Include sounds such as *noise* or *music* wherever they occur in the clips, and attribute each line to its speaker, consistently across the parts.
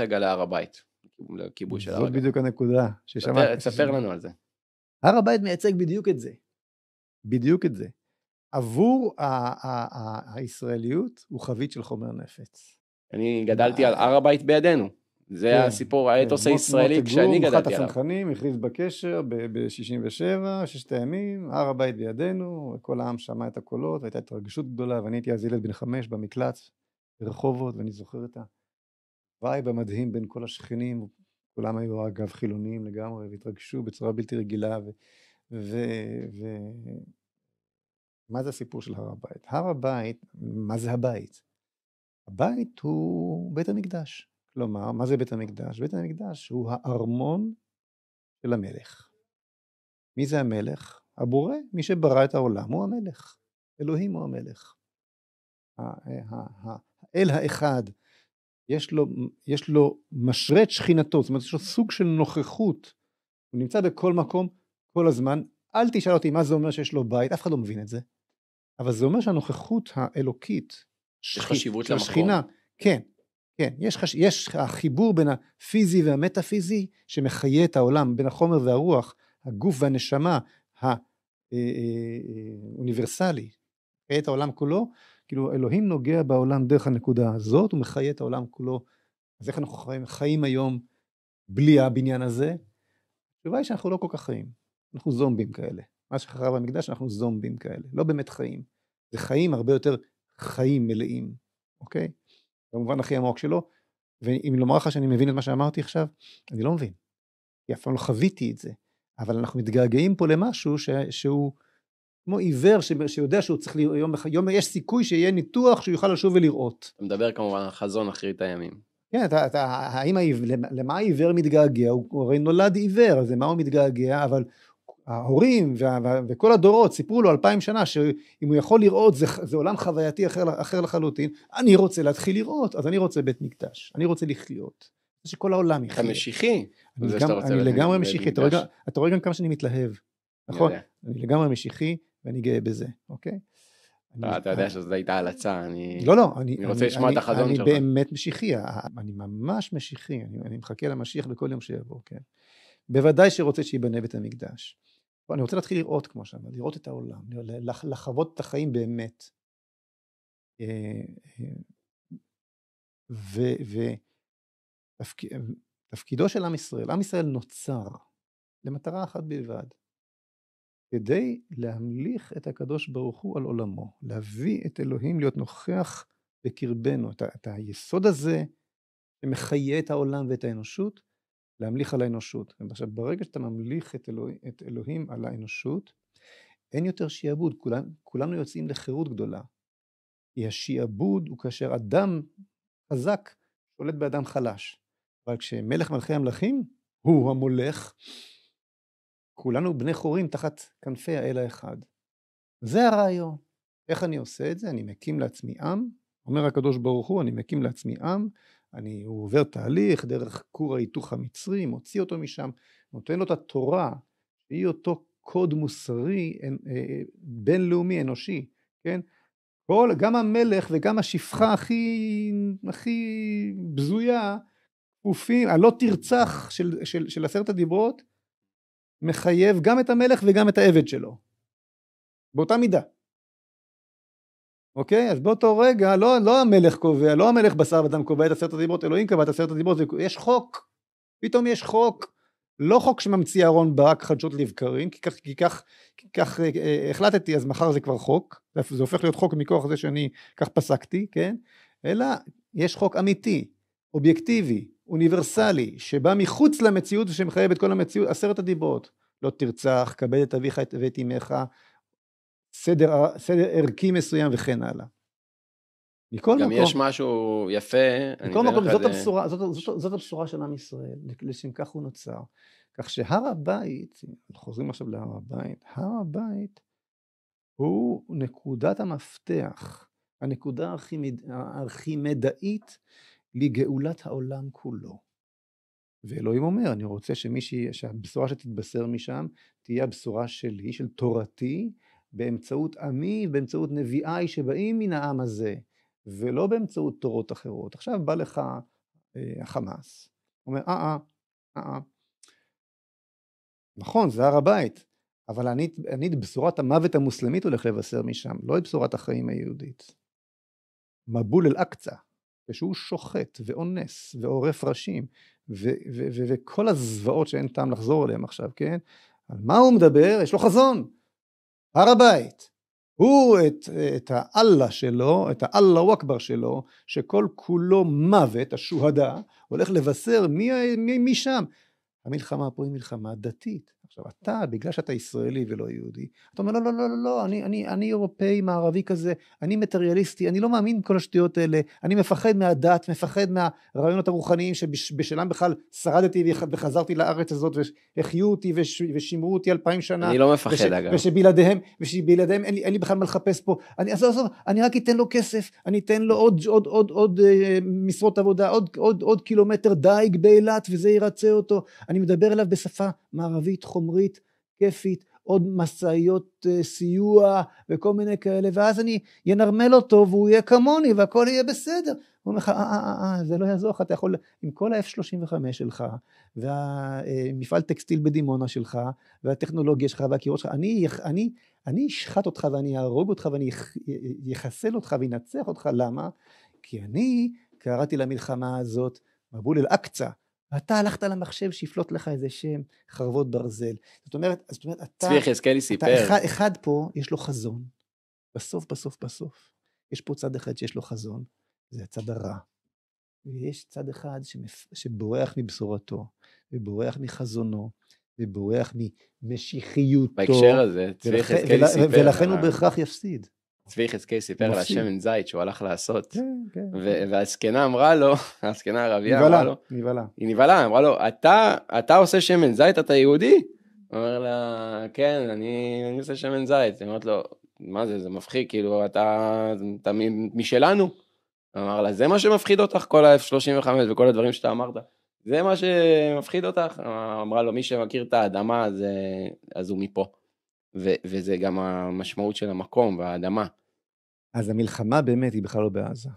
Speaker 1: רגע להר הבית, לכיבוש של הר הבית. זאת בדיוק הנקודה ששמעתי. תספר לנו על זה. הר הבית מייצג בדיוק את זה. בדיוק את זה. עבור הישראליות הוא חבית של חומר נפץ. אני גדלתי על הר הבית בידינו. זה כן, הסיפור, כן. האתוס הישראלי כשאני גדלתי עליו. מוטי גור, אחת הצנחנים, הכריז בקשר ב-67, ששת הימים, הר הבית בידינו, כל העם שמע את הקולות, והייתה התרגשות גדולה, ואני הייתי אז ילד בן חמש במקלט ברחובות, ואני זוכר את ה... הווייב המדהים בין כל השכנים, כולם היו אגב חילונים לגמרי והתרגשו בצורה בלתי רגילה ו... ו, ו מה זה הסיפור של הר הבית? הר הבית, מה זה הבית? הבית הוא בית המקדש. כלומר, מה זה בית המקדש? בית המקדש הוא הארמון של המלך. מי זה המלך? הבורא, מי שברא את העולם הוא המלך. אלוהים הוא המלך. האל האחד יש לו, יש לו משרת שכינתו, זאת אומרת יש לו סוג של נוכחות, הוא נמצא בכל מקום, כל הזמן, אל תשאל אותי מה זה אומר שיש לו בית, אף אחד לא מבין את זה, אבל זה אומר שהנוכחות האלוקית, יש חשיבות כאילו למקום, שכינה, כן, כן, יש, חש... יש החיבור בין הפיזי והמטאפיזי שמחיה את העולם, בין החומר והרוח, הגוף והנשמה האוניברסלי, אה, אה, אה, מחיה את העולם כולו, כאילו אלוהים נוגע בעולם דרך הנקודה הזאת, הוא מחיה את העולם כולו. אז איך אנחנו חיים, חיים היום בלי הבניין הזה? התשובה היא שאנחנו לא כל כך חיים, אנחנו זומבים כאלה. מה שחרב המקדש אנחנו זומבים כאלה, לא באמת חיים. זה חיים הרבה יותר חיים מלאים, אוקיי? במובן הכי עמוק שלו. ואם לומר לך שאני מבין את מה שאמרתי עכשיו, אני לא מבין. כי אף פעם לא חוויתי את זה. אבל אנחנו מתגעגעים פה למשהו ש... שהוא כמו עיוור ש... שיודע שהוא צריך לראות, יום, יום יש סיכוי שיהיה ניתוח שהוא יוכל לשוב ולראות. אתה מדבר כמובן על חזון אחרית הימים. כן, אתה, אתה, האם העיוור, למה העיוור מתגעגע? הוא הרי נולד עיוור, אז למה הוא מתגעגע? אבל ההורים וה, וה, וכל הדורות סיפרו לו אלפיים שנה שאם הוא יכול לראות זה, זה עולם חווייתי אחר, אחר לחלוטין, אני רוצה להתחיל לראות, אז אני רוצה בית מקדש, אני רוצה לחיות. שכל העולם יחיה. אתה משיחי. אני, גם, אני לגמרי משיחי, אתה רואה גם כמה שאני מתלהב, נכון? אני לגמרי משיחי, ואני גאה בזה, אוקיי? אה, אתה יודע שזו הייתה הלצה, אני... לא, לא, אני... אני רוצה לשמוע את החזון שלך. אני באמת משיחי, אה, אה, אני ממש משיחי, אני מחכה למשיח בכל יום שיבוא, כן? בוודאי שרוצה שייבנה בית המקדש. אני רוצה להתחיל לראות, כמו שאמרת, לראות את העולם, לחוות את החיים באמת. ותפקידו של עם ישראל, עם ישראל נוצר למטרה אחת בלבד, כדי להמליך את הקדוש ברוך הוא על עולמו, להביא את אלוהים להיות נוכח בקרבנו, את, את היסוד הזה שמחיה את העולם ואת האנושות, להמליך על האנושות. עכשיו, ברגע שאתה ממליך את, אלוה, את אלוהים על האנושות, אין יותר שיעבוד, כולנו, כולנו יוצאים לחירות גדולה. כי השיעבוד הוא כאשר אדם חזק שולט באדם חלש, אבל כשמלך מלכי המלכים, הוא המולך, כולנו בני חורים תחת כנפי האל האחד. זה הרעיון. איך אני עושה את זה? אני מקים לעצמי עם, אומר הקדוש ברוך הוא, אני מקים לעצמי עם, אני, הוא עובר תהליך דרך כור ההיתוך המצרי, מוציא אותו משם, נותן לו את התורה, שהיא אותו קוד מוסרי אה, אה, בינלאומי אנושי, כן? כל, גם המלך וגם השפחה הכי, הכי בזויה, כפופים, הלא תרצח של, של, של עשרת הדיברות, מחייב גם את המלך וגם את העבד שלו. באותה מידה. אוקיי? אז באותו רגע לא, לא המלך קובע, לא המלך בשר ודם קובע את עשרת הדיברות, אלוהים קבע את עשרת הדיברות, יש חוק. פתאום יש חוק. לא חוק שממציא אהרון ברק חדשות לבקרים, כי כך, כי כך, כי כך אה, אה, החלטתי, אז מחר זה כבר חוק, זה הופך להיות חוק מכוח זה שאני כך פסקתי, כן? אלא יש חוק אמיתי, אובייקטיבי, אוניברסלי, שבא מחוץ למציאות ושמחייב את כל המציאות, עשרת הדיברות. לא תרצח, כבד את אביך ואת אמך, סדר, סדר ערכי מסוים וכן הלאה. מכל גם מקום. גם יש משהו יפה. מכל מקום, זאת, זה... הבשורה, זאת, זאת, זאת הבשורה של עם ישראל, לשם כך הוא נוצר. כך שהר הבית, חוזרים עכשיו להר הבית, הר הבית הוא נקודת המפתח, הנקודה הארכימדאית לגאולת העולם כולו. ואלוהים אומר, אני רוצה שמישהי, שהבשורה שתתבשר משם תהיה הבשורה שלי, של תורתי, באמצעות עמי, באמצעות נביאיי שבאים מן העם הזה, ולא באמצעות תורות אחרות. עכשיו בא לך אה, החמאס, אומר, אה, אה, אה, אה, נכון, זה הר הבית, אבל אני, אני את בשורת המוות המוסלמית הולך לבשר משם, לא את בשורת החיים היהודית. מבול אל-אקצא. ושהוא שוחט ואונס ועורף ראשים וכל הזוועות שאין טעם לחזור אליהם עכשיו, כן? על מה הוא מדבר? יש לו חזון. הר הבית. הוא את, את האללה שלו, את האללה וואכבר שלו, שכל כולו מוות, השוהדה, הולך לבשר מי, מי, מי שם. המלחמה פה היא מלחמה דתית. עכשיו אתה, בגלל שאתה ישראלי ולא יהודי, אתה אומר לא, לא, לא, לא, לא, אני, אני, אני אירופאי מערבי כזה, אני מטריאליסטי, אני לא מאמין בכל השטויות האלה, אני מפחד מהדת, מפחד מהרעיונות הרוחניים שבשלם בכלל שרדתי וחזרתי לארץ הזאת והחיו אותי וש, ושימרו אותי אלפיים שנה. אני לא מפחד וש, אגב. ושבלעדיהם, ושבלעדיהם אין לי, אין לי בכלל מה לחפש פה. אני, עזוב, עזוב, אני רק אתן לו כסף, אני אתן לו עוד, עוד, עוד, עוד, עוד אה, משרות עבודה, עוד, עוד, עוד, עוד קילומטר דייג באילת וזה ירצה אותו. אני מדבר אליו בשפה מערבית, חומרית, כיפית, עוד משאיות אה, סיוע וכל מיני כאלה, ואז אני אנרמל אותו והוא יהיה כמוני והכל יהיה בסדר. הוא אומר לך, אה, אה, אה, אה זה לא יעזור לך, אתה יכול, עם כל ה-F35 שלך, והמפעל אה, טקסטיל בדימונה שלך, והטכנולוגיה שלך, והקירות שלך, אני, אני, אני אשחט אותך ואני אהרוג אותך ואני אחסל אותך ואנצח אותך, למה? כי אני קראתי למלחמה הזאת מבול אל-אקצא, ואתה הלכת למחשב שיפלוט לך איזה שם חרבות ברזל. זאת אומרת, זאת אומרת, אתה... צבי יחזקאלי סיפר. אתה אחד, אחד פה, יש לו חזון. בסוף, בסוף, בסוף. יש פה צד אחד שיש לו חזון, זה הצד הרע. ויש צד אחד שמפ... שבורח מבשורתו, ובורח מחזונו, ובורח ממשיחיותו. בהקשר הזה, צבי יחזקאלי ולכ... סיפר. ולכן הוא בהכרח יפסיד. צבי יחזקאל סיפר על השמן זית שהוא הלך לעשות, כן, כן. והזקנה אמרה לו, *laughs* הזקנה הערבייה אמרה לו, נבהלה, היא נבהלה, אמרה לו, אתה עושה שמן זית, אתה יהודי? הוא אומר לה, כן, אני עושה שמן זית, היא אומרת לו, מה זה, זה מפחיד, כאילו, אתה משלנו? אמר לה, זה מה שמפחיד אותך, כל ה-F35 וכל הדברים שאתה אמרת? זה מה שמפחיד אותך? אמרה לו, מי שמכיר את האדמה, אז הוא מפה. וזה גם המשמעות של המקום והאדמה. אז המלחמה באמת היא בכלל לא בעזה.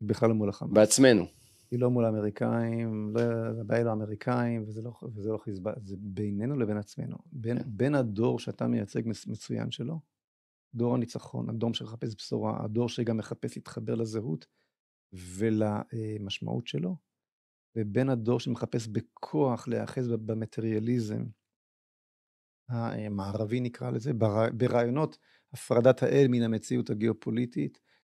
Speaker 1: היא בכלל לא מול החמאס. בעצמנו. היא לא מול האמריקאים, לא, הבעיה היא לא האמריקאים, וזה לא, וזה לא חיזבא, זה בינינו לבין עצמנו. בין, yeah. כן. בין הדור שאתה מייצג מצוין שלו, דור הניצחון, הדור שמחפש בשורה, הדור שגם מחפש להתחבר לזהות ולמשמעות שלו, ובין הדור שמחפש בכוח להיאחז במטריאליזם, המערבי נקרא לזה, ברעיונות הפרדת האל מן המציאות הגיאופוליטית.